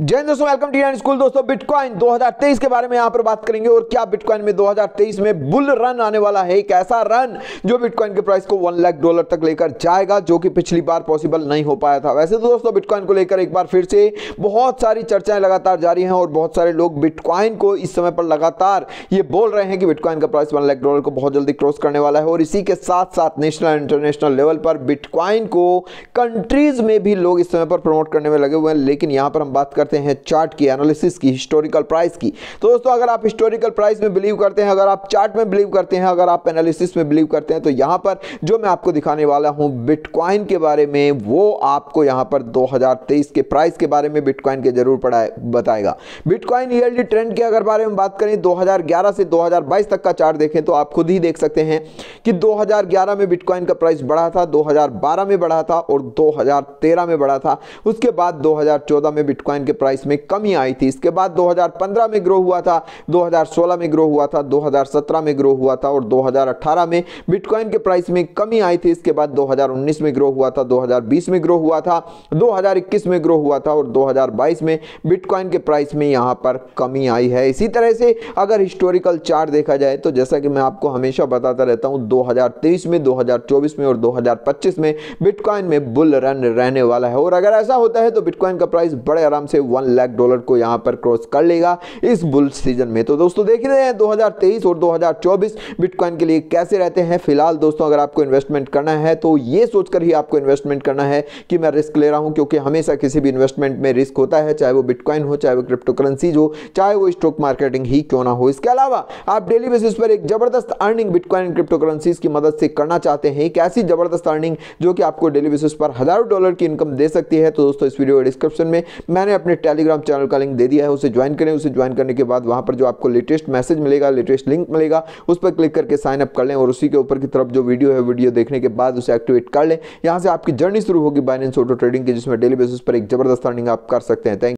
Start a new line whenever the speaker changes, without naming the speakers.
जैन दोस्तों welcome to school दोस्तों bitcoin 2023 के बारे में यहां पर बात करेंगे और क्या बिटकॉइन में 2023 में बुल रन आने वाला है एक ऐसा रन जो बिटकॉइन के प्राइस को वन लाख डॉलर तक लेकर जाएगा जो कि पिछली बार पॉसिबल नहीं हो पाया था वैसे तो दोस्तों बिटकॉइन को लेकर एक बार फिर से बहुत सारी चर्चाएं लगातार जारी है और बहुत सारे लोग बिटकॉइन को इस समय पर लगातार ये बोल रहे हैं कि बिटकॉइन का प्राइस वन लाख डॉलर को बहुत जल्दी क्रॉस करने वाला है और इसी के साथ साथ नेशनल इंटरनेशनल लेवल पर बिटकॉइन को कंट्रीज में भी लोग इस समय पर प्रमोट करने में लगे हुए हैं लेकिन यहां पर हम बात करते करते हैं चार्ट की एनालिसिस की हिस्टोरिकल प्राइस की तो दोस्तों अगर आप हिस्टोरिकल प्राइस में बिलीव करते हैं अगर आप चार्ट में बिलीव करते हैं अगर आप एनालिसिस में बिलीव करते हैं तो यहाँ पर जो मैं आपको दिखाने वाला हूँ बिटकॉइन के बारे में वो आपको यहाँ पर दो के प्राइस के बारे में बिटकॉइन के जरूर पढ़ाए बताएगा बिटकॉइन ईयरली ट्रेंड के अगर बारे में बात करें दो से दो तक का चार्ट देखें तो आप खुद ही देख सकते हैं कि दो में बिटकॉइन का प्राइस बढ़ा था दो में बढ़ा था और 2013 में बढ़ा था उसके बाद 2014 में बिटकॉइन के प्राइस में कमी आई थी इसके बाद 2015 में ग्रो हुआ था 2016 में ग्रो हुआ था 2017 में ग्रो हुआ था और 2018 में बिटकॉइन के प्राइस में कमी आई थी इसके बाद 2019 में ग्रो हुआ था 2020 में ग्रो हुआ था 2021 में ग्रो हुआ था और 2022 में बिटकॉइन के प्राइस में यहाँ पर कमी आई है इसी तरह से अगर हिस्टोरिकल चार्ट देखा जाए तो जैसा कि मैं आपको हमेशा बताता रहता हूँ दो में दो में और दो में बिटकॉइन में बुल रन रहने वाला है और अगर ऐसा होता है तो बिटकॉइन का प्राइस बड़े आराम से से वन लाख डॉलर को यहां पर क्रॉस कर लेगा इस बुल सीजन में तो दोस्तों देख रहे हैं 2023 और 2024 बिटकॉइन के लिए कैसे रहते हैं फिलहाल दोस्तों अगर आपको इन्वेस्टमेंट करना है तो ये सोचकर ही आपको इन्वेस्टमेंट करना है कि मैं रिस्क ले रहा हूँ क्योंकि हमेशा किसी भी इन्वेस्टमेंट में रिस्क होता है चाहे वो बिटकॉइन हो चाहे वो क्रिप्टो करेंसीज हो चाहे वो स्टॉक मार्केटिंग ही क्यों ना हो इसके अलावा आप डेली बेसिस पर एक जबरदस्त अर्निंग बिटकॉइन क्रिप्टो करेंसीज की मदद से करना चाहते हैं एक ऐसी जबरदस्त अर्निंग जो कि आपको डेली बेसिस पर हजारों डॉलर की इनकम दे सकती है तो दोस्तों इस वीडियो डिस्क्रिप्शन में मैंने अपने आपने टेलीग्राम चैनल का लिंक दे दिया है उसे ज्वाइन करें उसे ज्वाइन करने के बाद वहाँ पर जो आपको लेटेस्ट मैसेज मिलेगा लेटेस्ट लिंक मिलेगा उस पर क्लिक करके साइन अप कर लें और उसी के ऊपर की तरफ जो वीडियो है वीडियो देखने के बाद उसे एक्टिवेट कर लें यहाँ से आपकी जर्नी शुरू होगी बाइनेंस ऑटो ट्रेडिंग की जिसमें डेली बेसिस पर एक जबरदस्त अर्निंग आप कर सकते हैं थैंक